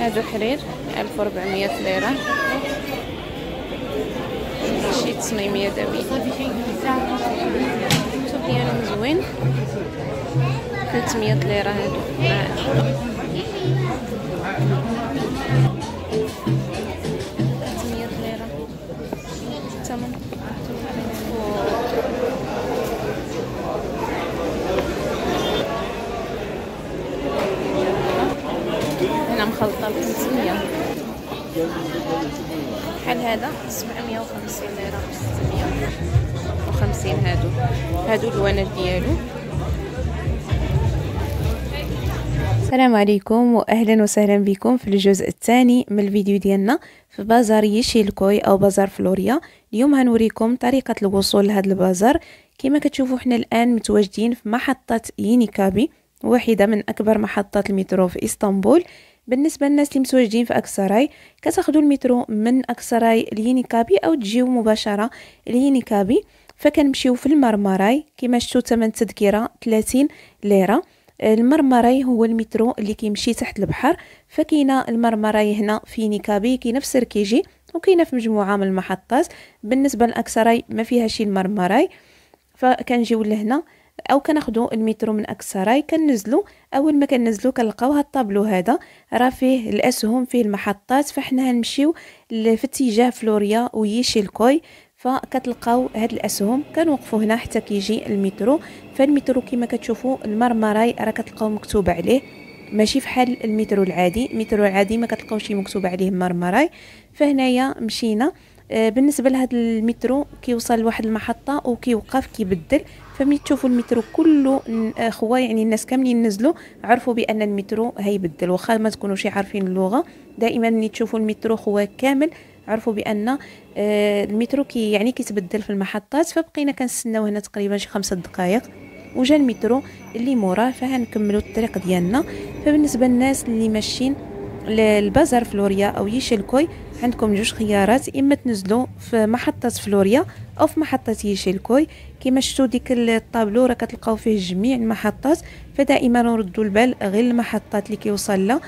هذا حرير ألف وربعمية ليرة شي تصميمية داوية التوب ديالهم زوين 300 ليرة هادو مخلطه ب 500 بحال هذا 750 ليره ب 650 هادو هادو الوانات ديالو السلام عليكم واهلا وسهلا بكم في الجزء الثاني من الفيديو ديالنا في بازار يشيلكوي او بازار فلوريا اليوم هنوريكم طريقه الوصول لهذا البازار كما كتشوفوا حنا الان متواجدين في محطه يينيكابي واحده من اكبر محطات المترو في اسطنبول بالنسبه للناس اللي متواجدين في اكسراي كتاخذوا المترو من اكسراي لينيكابي او تجيو مباشره لينيكابي فكنمشيو في المرمراي كما شفتوا ثمن التذكره 30 ليره المرمراي هو المترو اللي كيمشي تحت البحر فكاينه المرمراي هنا في نيكابي كاينه في سركيجي وكاينه في مجموعه من المحطات بالنسبه لاكسراي ما فيها شي المرمراي فكنجيو لهنا او كناخدو المترو من اكسراي كننزلو اول ما كننزلو كنلقاو هاد الطابلو هذا راه فيه الاسهم فيه المحطات فحنا غنمشيو في اتجاه فلوريا ويشي الكوي فكتلقاو هاد الاسهم كنوقفوا هنا حتى كيجي المترو فالمترو كما كتشوفوا المرمراي راه كتلقاو مكتوب عليه ماشي فحال المترو العادي المترو العادي ما كتلقاوش مكتوب عليه مرمراي فهنايا مشينا آه، بالنسبه لهذا المترو كيوصل لواحد المحطه وكيوقف كيبدل فملي تشوفوا المترو كله آه، خوا يعني الناس كاملين نزلوا عرفوا بان المترو هيبدل واخا ما تكونوش عارفين اللغه دائما ملي تشوفوا المترو خوا كامل عرفوا بان آه، المترو كي يعني كيتبدل في المحطات فبقينا كنستناو هنا تقريبا شي خمسة دقائق وجا المترو اللي موراه فهنكملوا الطريق ديالنا فبالنسبه للناس اللي ماشيين للبازار فلوريا او يشلكوي عندكم جوج خيارات اما تنزلوا في محطه فلوريا او في محطه يشيلكوي كما شفتوا ديك الطابلو راه كتلقاو فيه جميع المحطات فدائما نردوا البال غير المحطات اللي كيوصل لها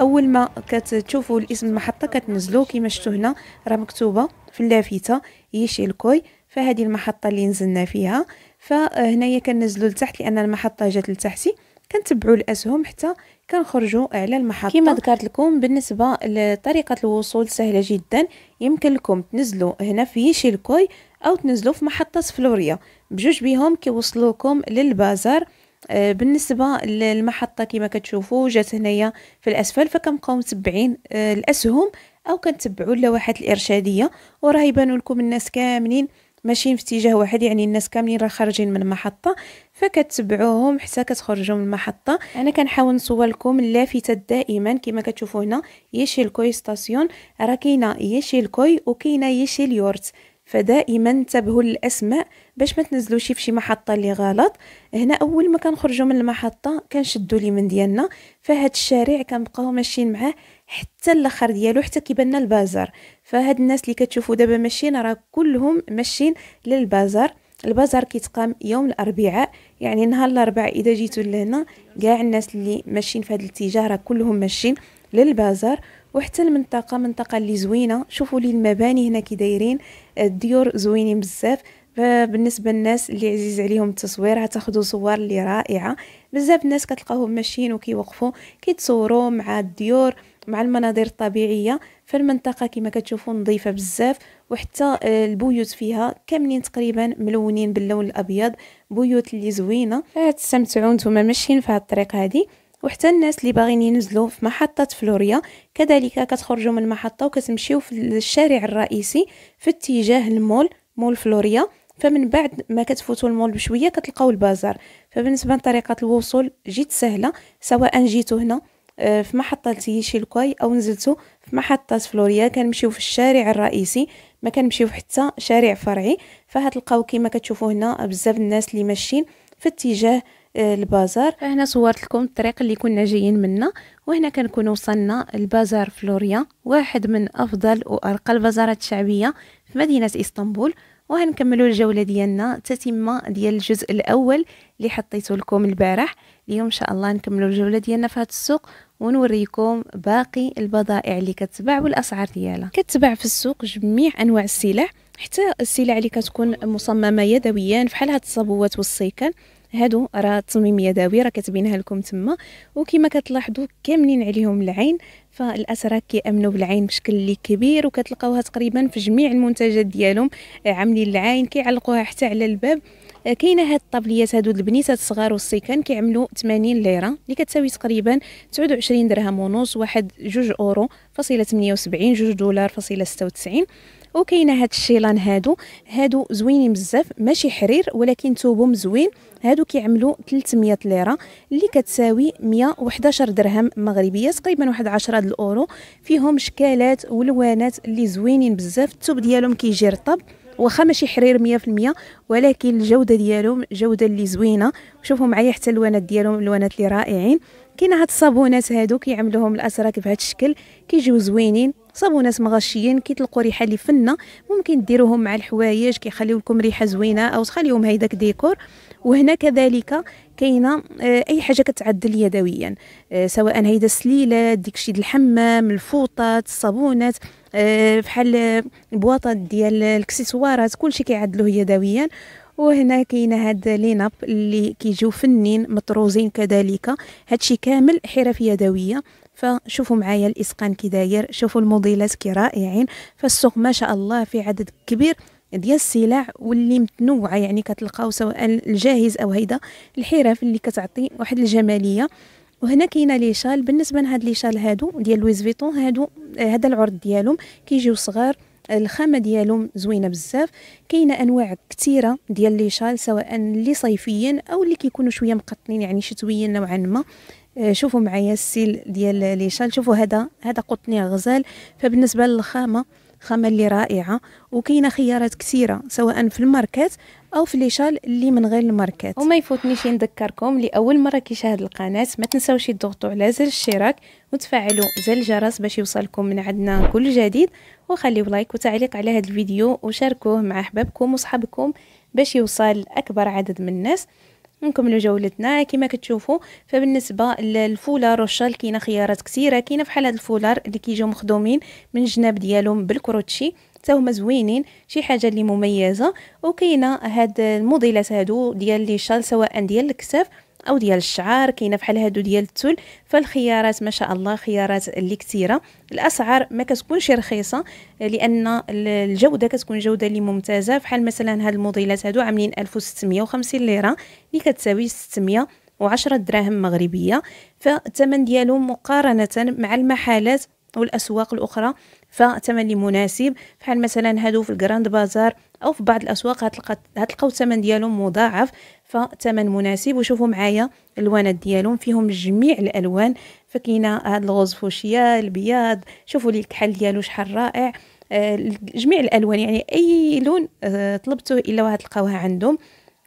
اول ما كتشوفوا الاسم المحطه كتنزلوا كما شفتوا هنا راه مكتوبه في اللافته يشيلكوي فهذه المحطه اللي نزلنا فيها فهنايا كننزلوا لتحت لان المحطه جات لتحتي كنتبعوا الاسهم حتى كنخرجوا على المحطه كما ذكرت لكم بالنسبه لطريقه الوصول سهله جدا يمكن لكم تنزلوا هنا في شيلكوي أو تنزلوا في محطة فلوريا بجوج بيهم كيوصلوكم للبازار آه، بالنسبة للمحطة كما كتشوفوا جات هنايا في الأسفل فكنبقاو متبعين الأسهم آه، أو كنتبعو اللوحات الإرشادية وراه يبانوا لكم الناس كاملين ماشيين في اتجاه واحد يعني الناس كاملين راه خارجين من المحطه فكتبعوهم حتى كتخرجوا من المحطه انا كنحاول نصور لكم اللافتات دائما كما كتشوفوا هنا يشيل الكوي ستاسيون راه كاينه يشيل الكوي وكاينه يشيل اليورت فدائما انتبهوا للاسماء باش ما تنزلوش في شي محطه اللي غلط هنا اول ما كنخرجوا من المحطه كنشدوا من ديالنا فهاد الشارع كنبقاو ماشيين معاه حتى الاخر ديالو حتى كيبان لنا البازار فهاد الناس اللي كتشوفوا دابا ماشيين راه كلهم ماشيين للبازار البازار كيتقام يوم الاربعاء يعني نهار الاربعاء اذا جيتوا لهنا كاع الناس اللي ماشيين في هذا الاتجاه راه كلهم ماشيين للبازار وحتى المنطقه منطقه اللي زوينه شوفوا لي المباني هنا كي دايرين آه، الديور زوينين بزاف بالنسبه للناس اللي عزيز عليهم التصوير هتاخدوا صور اللي رائعه بزاف الناس كتلقاهم ماشيين وكيوقفوا كيتصوروا مع الديور مع المناظر الطبيعيه فالمنطقه كما كتشوفوا نظيفه بزاف وحتى آه، البيوت فيها كاملين تقريبا ملونين باللون الابيض بيوت اللي زوينه آه، تستمتعوا نتوما ماشيين في هاد الطريق هذه وحتى الناس اللي باغيين ينزلوا في محطه فلوريا كذلك كتخرجوا من المحطه وكتمشيو في الشارع الرئيسي في اتجاه المول مول فلوريا فمن بعد ما كتفوتوا المول بشويه كتلقاو البازار فبالنسبه لطريقه الوصول جد سهله سواء جيتو هنا آه، في محطة شيلكواي أو نزلتو في محطة فلوريا كنمشيو في الشارع الرئيسي ما كنمشيو حتى شارع فرعي فهتلقاو كما كتشوفوا هنا بزاف الناس اللي ماشيين في اتجاه آه، البازار هنا صورت لكم الطريق اللي كنا جايين منه وهنا كنكون وصلنا لبازار فلوريا واحد من افضل وارقى البازارات الشعبيه في مدينه اسطنبول وهنكملوا الجوله ديالنا تتمه ديال الجزء الاول اللي حطيته لكم البارح اليوم ان شاء الله نكملوا الجوله ديالنا في هذا السوق ونوريكم باقي البضائع اللي كتباع والاسعار ديالها كتباع في السوق جميع انواع السلع حتى السلع اللي كتكون مصممه يدويا بحال هاد الصابوات والسيكل هادو راه تصميم يدوي راه كاتبينها لكم تما وكما كتلاحظوا كاملين عليهم العين فالاتراك كيامنوا بالعين بشكل اللي كبير وكتلقاوها تقريبا في جميع المنتجات ديالهم عاملين العين كيعلقوها حتى على الباب كاينه هاد الطابليات هادو البنيتات الصغار والسيكان كيعملوا 80 ليره اللي كتساوي تقريبا 29 درهم ونص واحد جوج اورو فاصله 78 جوج دولار فاصله 96 وكاينه هاد الشيلان هادو هادو زوينين بزاف ماشي حرير ولكن ثوبهم زوين هادو كيعملوا 300 ليره اللي كتساوي 111 درهم مغربيه تقريبا واحد 10 الاورو فيهم شكالات والوانات اللي زوينين بزاف الثوب ديالهم كيجي رطب واخا ماشي حرير 100% ولكن الجوده ديالهم جوده اللي زوينه شوفوا معايا حتى الوانات ديالهم الوانات اللي رائعين كاين هاد الصابونات هادو كيعملوهم الاتراك بهذا الشكل كيجيو زوينين صابونات مغشيين كيطلقوا ريحه اللي فنه ممكن ديروهم مع الحوايج كيخليو لكم ريحه زوينه او تخليهم هيداك ديكور وهنا كذلك كاينه آه، اي حاجه كتعدل يدويا آه، سواء هيدا السليلات ديكشي د الحمام الفوطات الصابونات آه، بحال بواطات ديال الاكسسوارات كلشي كيعدلوه يدويا وهنا كاين هاد ليناب اللي كيجيو فنين مطروزين كذلك هادشي كامل حرف يدويه فشوفوا معايا الاسقان كي داير شوفوا الموديلات كي رائعين فالسوق ما شاء الله في عدد كبير ديال السلع واللي متنوعه يعني كتلقاو سواء الجاهز او هيدا الحرف اللي كتعطي واحد الجماليه وهنا كاينه لي شال بالنسبه لهاد لي شال هادو ديال لويز فيتون هادو هذا العرض ديالهم كيجيو صغار الخامه ديالهم زوينه بزاف كاينه انواع كثيره ديال لي شال سواء اللي صيفيين او اللي كيكونوا شويه مقطنين يعني شتويين نوعا ما آه، شوفوا معايا السيل ديال لي شال شوفوا هذا هذا قطني غزال فبالنسبه للخامه خامه اللي رائعه وكاينه خيارات كثيره سواء في الماركات او في ليشال اللي من غير الماركات وما يفوتنيش نذكركم لاول مره كيشاهد القناه ما تنساوش تضغطوا على زر الاشتراك وتفعلوا زر الجرس باش يوصلكم من عندنا كل جديد وخليوا لايك وتعليق على هذا الفيديو وشاركوه مع احبابكم وصحابكم باش يوصل اكبر عدد من الناس نكملوا جولتنا كما كتشوفوا فبالنسبه للفولار والشال كاينه خيارات كثيره كاينه بحال هاد الفولار اللي كيجيو مخدومين من الجناب ديالهم بالكروتشي حتى هما زوينين شي حاجه اللي مميزه وكاينه هاد الموديلات هادو ديال لي شال سواء ديال الكساف او ديال الشعر كاينه بحال هادو ديال التول فالخيارات ما شاء الله خيارات اللي كثيره الاسعار ما كتكونش رخيصه لان الجوده كتكون جوده اللي ممتازه بحال مثلا هاد الموديلات هادو عاملين 1650 ليره اللي كتساوي 600 وعشرة دراهم مغربية فالثمن ديالهم مقارنة مع المحلات والأسواق الأخرى فثمن مناسب بحال مثلا هادو في الجراند بازار او في بعض الاسواق هتلقى هتلقاو الثمن ديالهم مضاعف فثمن مناسب وشوفوا معايا الوانات ديالهم فيهم جميع الالوان فكاينه هذا الغوز فوشيا البياض شوفوا لي الكحل ديالو شحال رائع آه، جميع الالوان يعني اي لون آه، طلبته الا وغتلقاوها عندهم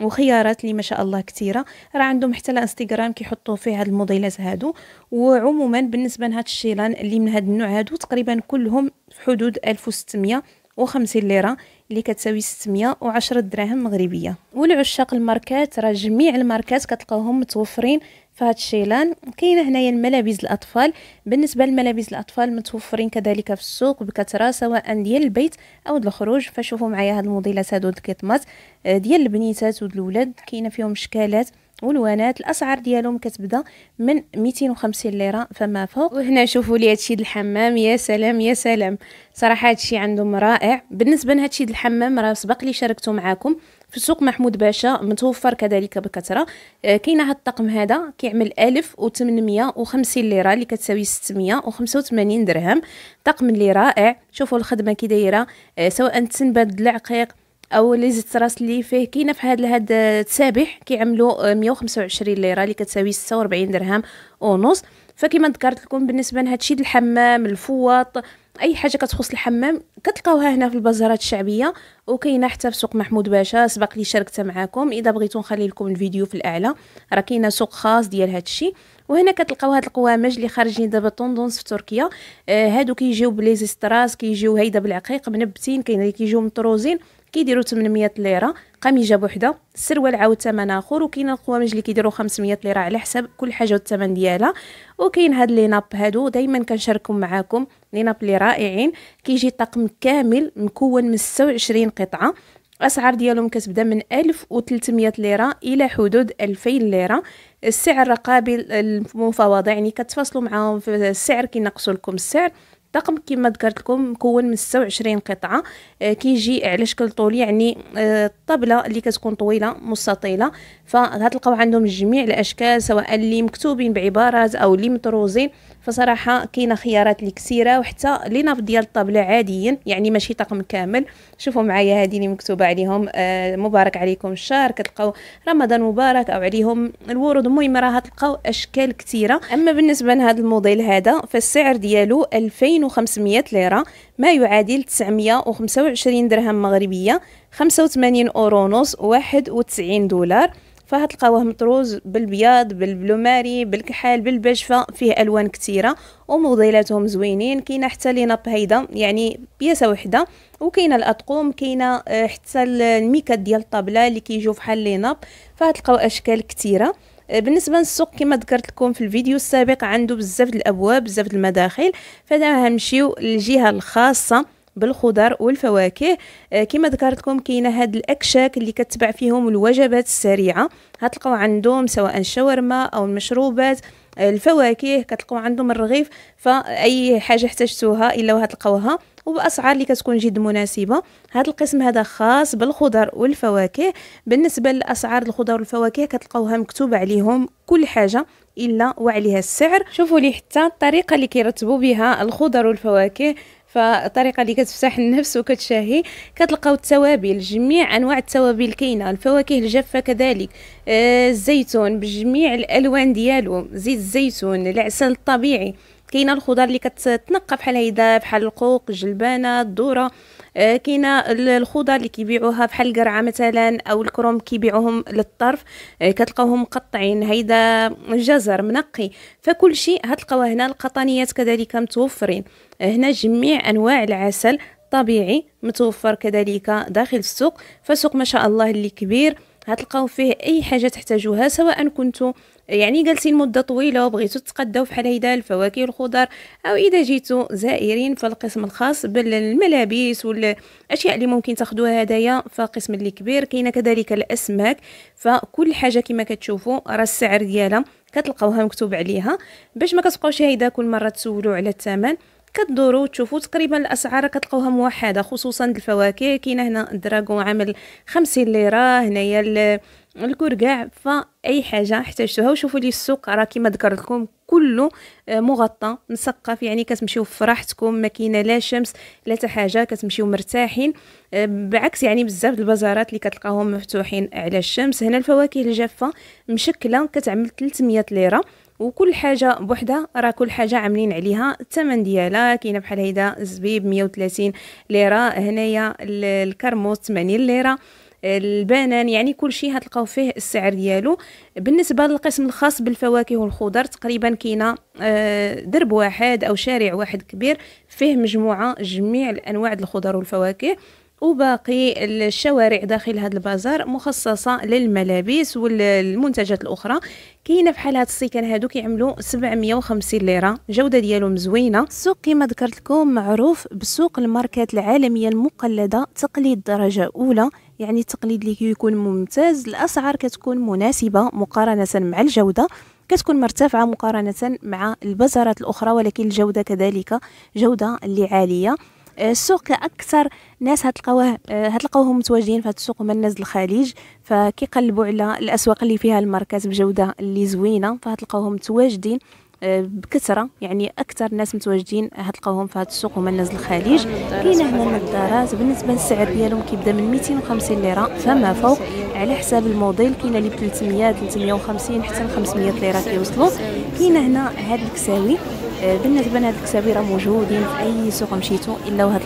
وخيارات اللي ما شاء الله كثيره راه عندهم حتى الانستغرام كيحطوا فيه هاد الموديلات هادو وعموما بالنسبه لهاد الشيلان اللي من هاد النوع هادو تقريبا كلهم في حدود 1600 وخمسين ليرة اللي كتساوي ستمية وعشرة دراهم مغربية والعشاق الماركات راه جميع الماركات كتلقاوهم متوفرين فهاد الشيلان كاينه هنايا الملابس الاطفال بالنسبه للملابس الاطفال متوفرين كذلك في السوق بكثره سواء ديال البيت او الخروج فشوفوا معايا هاد الموديلات هادو الكيطمات آه، ديال البنيتات والولاد كاينه فيهم شكالات والوانات الاسعار ديالهم كتبدا من 250 ليره فما فوق وهنا شوفوا لي هادشي د الحمام يا سلام يا سلام صراحه هادشي عندهم رائع بالنسبه لهادشي د الحمام راه سبق لي شاركته معاكم في سوق محمود باشا متوفر كذلك بكثره آه، كاين هذا الطقم هذا كيعمل 1850 ليره اللي كتساوي 685 درهم طقم اللي رائع شوفوا الخدمه كي دايره آه، سواء تنبد العقيق او لي زيتراس اللي فيه كاينه في هذا هاد التسابح كيعملوا 125 آه، ليره اللي كتساوي 46 درهم ونص فكما ذكرت لكم بالنسبه لهذا الشيء الحمام الفوط اي حاجه كتخص الحمام كتلقاوها هنا في البازارات الشعبيه وكاينه حتى في سوق محمود باشا سبق لي شاركتها معكم اذا بغيتو نخلي لكم الفيديو في الاعلى راه كاينه سوق خاص ديال هادشي وهنا كتلقاو هاد القوامج اللي خارجين دابا طوندونس في تركيا آه هادو كيجيو بليزيستراس كيجيو هيدا بالعقيق منبتين كاين اللي كيجيو مطروزين كيديروا 800 ليره قميجه بوحده السروال عاود ثمن اخر وكاين القوامج اللي كيديروا 500 ليره على حسب كل حاجه والثمن ديالها وكاين هاد لي ناب هادو دائما كنشاركهم معاكم لنابلي رائعين كيجي طقم كامل مكون من 26 قطعه الاسعار ديالهم كتبدا من 1300 ليره الى حدود 2000 ليره السعر قابل للمفاوضه يعني كتفاصلوا معاهم في السعر كينقصوا لكم السعر الطقم كما ذكرت لكم مكون من 26 قطعه آه، كيجي على شكل طول يعني الطبله آه، اللي كتكون طويله مستطيله فغتلقاو عندهم جميع الاشكال سواء اللي مكتوبين بعبارات او اللي مطروزين فصراحه كاينه خيارات الكسيره وحتى لي ديال الطابله عاديين يعني ماشي طقم كامل شوفوا معايا هذه اللي مكتوبه عليهم آه مبارك عليكم الشهر كتلقاو رمضان مبارك او عليهم الورود المهم راه تلقاو اشكال كثيره اما بالنسبه لهذا الموديل هذا فالسعر ديالو 2500 ليره ما يعادل 925 درهم مغربيه 85 اورو ونص 91 دولار فهتلقاوه مطروز بالبياض بالبلوماري بالكحال بالبجفة فيه ألوان كثيرة وموديلاتهم زوينين كاينه حتى لينا هيدا يعني بياسة وحدة وكاينه الأطقم كاينه آه، حتى الميكات ديال الطابلة اللي كيجيو فحال ليناب فهتلقاو أشكال كثيرة آه، بالنسبه للسوق كما ذكرت لكم في الفيديو السابق عنده بزاف الابواب بزاف المداخل فدابا غنمشيو للجهه الخاصه بالخضر والفواكه آه، كما ذكرت لكم كاينه هاد الاكشاك اللي كتبع فيهم الوجبات السريعه هتلقاو عندهم سواء الشاورما او المشروبات آه، الفواكه كتلقاو عندهم الرغيف فاي حاجه احتجتوها الا هتلقاوها وباسعار اللي كتكون جد مناسبه هذا القسم هذا خاص بالخضر والفواكه بالنسبه لاسعار الخضر والفواكه كتلقاوها مكتوبه عليهم كل حاجه الا وعليها السعر شوفوا لي حتى الطريقه اللي كيرتبوا بها الخضر والفواكه فطريقه اللي كتفتح النفس وكتشهي كتلقاو التوابل جميع انواع التوابل كاينه الفواكه الجافه كذلك آه الزيتون بجميع الالوان ديالو زيت الزيتون العسل الطبيعي كاينه الخضر اللي كتتنقى بحال هيدا بحال القوق الجلبانه الذره آه، كاينه الخضر اللي كيبيعوها بحال القرعه مثلا او الكروم كيبيعوهم للطرف آه، كتلقاوهم مقطعين هيدا جزر منقي فكل شيء هتلقاوه هنا القطنيات كذلك متوفرين آه، هنا جميع انواع العسل طبيعي متوفر كذلك داخل السوق فسوق ما شاء الله اللي كبير غتلقاو فيه اي حاجه تحتاجوها سواء كنتو يعني جالسين مده طويله وبغيتو تتقداو فحال هيدا الفواكه والخضر او اذا جيتو زائرين فالقسم الخاص بالملابس والاشياء اللي ممكن تاخدوها هدايا فقسم اللي كبير كاينه كذلك الاسماك فكل حاجه كما كتشوفوا راه السعر ديالها كتلقاوها مكتوب عليها باش ما كتبقاوش هيدا كل مره تسولوا على الثمن كدورو تشوفوا تقريبا الاسعار كتلقاوها موحده خصوصا الفواكه كاين هنا الدراغون عامل 50 ليره هنايا الكركاع فاي حاجه احتاجتوها وشوفوا لي السوق راه كما ذكرت لكم كله آه، مغطى مسقف يعني كتمشيو راحتكم ما كاينه لا شمس لا حتى حاجه كتمشيو مرتاحين آه، بعكس يعني بزاف البازارات اللي كتلقاهم مفتوحين على الشمس هنا الفواكه الجافه مشكله كتعمل 300 ليره وكل حاجه بوحده راه كل حاجه عاملين عليها الثمن ديالها كاينه بحال هيدا الزبيب 130 ليره هنايا الكرموس 80 ليره البنان يعني كل شيء هتلقاو فيه السعر ديالو بالنسبه للقسم الخاص بالفواكه والخضر تقريبا كاينه آه، درب واحد او شارع واحد كبير فيه مجموعه جميع الانواع الخضر والفواكه وباقي الشوارع داخل هذا البازار مخصصه للملابس والمنتجات الاخرى كاينه بحال هاد السيكان هادو كيعملوا 750 ليره جوده ديالهم زوينه السوق كما ذكرت لكم معروف بسوق الماركات العالميه المقلده تقليد درجه اولى يعني التقليد اللي كيكون ممتاز الاسعار كتكون مناسبه مقارنه مع الجوده كتكون مرتفعة مقارنة مع البازارات الأخرى ولكن الجودة كذلك جودة اللي عالية آه، السوق كأكثر ناس هتلقاوه هتلقاوهم متواجدين في هذا السوق هما الناس الخليج فكيقلبوا على الأسواق اللي فيها الماركات بجودة اللي زوينة فهتلقاوهم متواجدين آه، بكثره يعني اكثر ناس متواجدين هتلقاوهم في هذا السوق هما الناس الخليج كاين هنا النظارات بالنسبه للسعر ديالهم كيبدا من 250 ليره فما فوق على حساب الموديل كاين اللي ب 300 350 حتى 500 ليره كيوصلوا كاينه هنا هاد الكساوي آه، بالنسبه لهاد الكسابيره موجودين في اي سوق مشيتو الا وهاد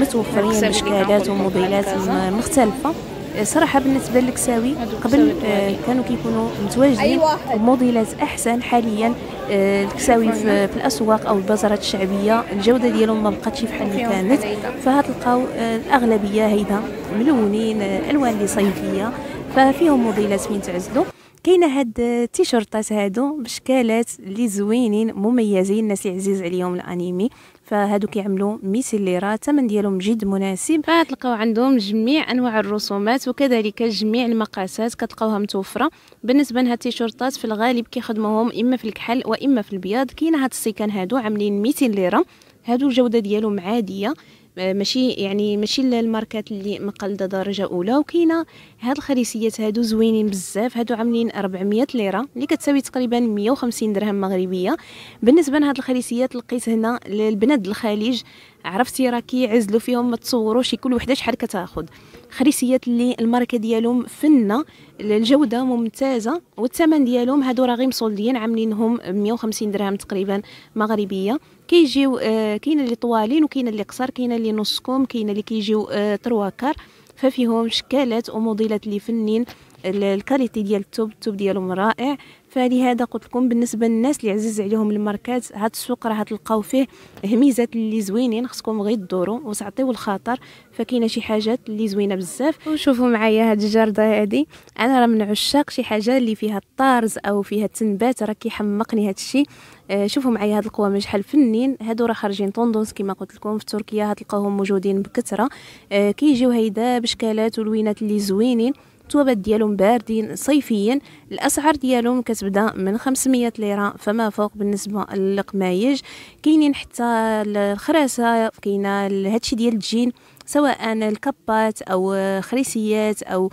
متوفرين مشكلات وموديلات مختلفه آه، صراحه بالنسبه للكساوي قبل آه، كانوا كيكونوا متواجدين بموديلات احسن حاليا الكساوي في الاسواق او البازارات الشعبيه الجوده ديالهم ما بقاتش بحال اللي كانت فهتلقاو الاغلبيه هيدا ملونين الوان اللي صيفيه ففيهم موديلات فين تعزلوا كاينه هاد التيشيرتات هادو بشكالات اللي زوينين مميزين الناس عزيز عليهم الانيمي فهادو كيعملوا 200 ليره الثمن ديالهم جد مناسب فتلقاو عندهم جميع انواع الرسومات وكذلك جميع المقاسات كتلقاوها متوفره بالنسبه لهاد التيشيرتات في الغالب كيخدموهم اما في الكحل واما في البياض كاين هاد السيكان هادو عاملين 200 ليره هادو الجوده ديالهم عاديه ماشي يعني ماشي الماركات اللي مقلده درجه اولى وكاينه هاد الخريسيات هادو زوينين بزاف هادو عاملين 400 ليره اللي كتساوي تقريبا 150 درهم مغربيه بالنسبه لهاد الخريسيات لقيت هنا للبنات الخليج عرفتي راه كيعزلوا فيهم ما تصوروش كل وحده شحال كتاخذ خريسيات اللي الماركه ديالهم فنه الجوده ممتازه والثمن ديالهم هادو راه غير مصولدين عاملينهم 150 درهم تقريبا مغربيه كيجيو آه كاين اللي طوالين وكاين اللي قصر كاين اللي نص كوم كاين اللي كيجيو آه كار ففيهم شكالات وموديلات اللي فنين الكاليتي ديال التوب التوب ديالهم رائع فلهذا قلت لكم بالنسبه للناس اللي عزيز عليهم الماركات هاد السوق راه تلقاو فيه هميزات اللي زوينين خصكم غير تدوروا وتعطيو الخاطر فكاينه شي حاجات اللي زوينه بزاف وشوفوا معايا هاد الجرده هادي انا راه من عشاق شي حاجه اللي فيها الطارز او فيها التنبات راه كيحمقني هاد الشيء آه، شوفوا معايا هاد القوامج شحال فنين هادو راه خارجين طوندونس كما قلت لكم في تركيا هتلقاوهم موجودين بكثره آه، كيجيو هيدا بشكالات ولوينات اللي زوينين التوابات ديالهم باردين صيفيين الأسعار ديالهم كتبدا من 500 ليرة فما فوق بالنسبة للقمايج كاينين حتى الخراسة كاينة هادشي ديال الجين سواء الكبات او خريسيات او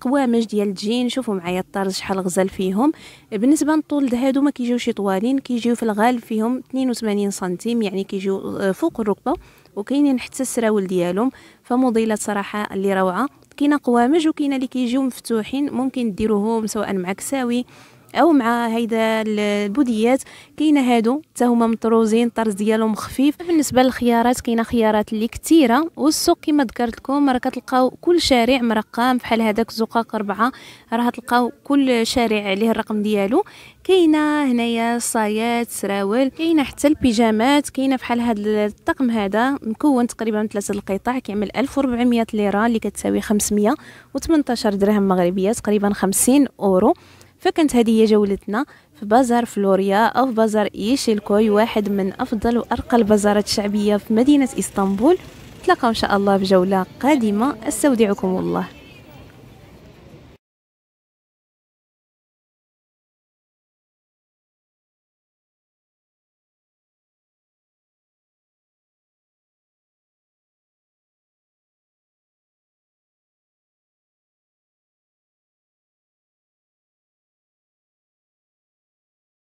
قوامج ديال الجين شوفوا معايا الطرز شحال غزال فيهم بالنسبه للطول هادو ما كيجيوش طوالين كيجيو في الغالب فيهم 82 سنتيم يعني كيجيو فوق الركبه وكاينين حتى السراول ديالهم فموديلات صراحه اللي روعه كاينه قوامج وكاينه اللي كيجيو مفتوحين ممكن ديروهم سواء مع كساوي او مع هيدا البوديات كاينه هادو حتى هما مطروزين الطرز ديالهم خفيف بالنسبه للخيارات كاينه خيارات اللي كثيره والسوق كما ذكرت لكم راه كتلقاو كل شارع مرقم بحال هذاك زقاق أربعة راه تلقاو كل شارع عليه الرقم ديالو كاينه هنايا صايات سراول كاينه حتى البيجامات كاينه بحال هذا الطقم هذا مكون تقريبا من ثلاثه القطع كيعمل 1400 ليره اللي كتساوي 518 درهم مغربيه تقريبا 50 اورو فكانت هذه هي جولتنا في بازار فلوريا أو في بازار إيشيلكوي واحد من أفضل وأرقى البازارات الشعبية في مدينة إسطنبول نتلاقاو إن شاء الله في جولة قادمة أستودعكم الله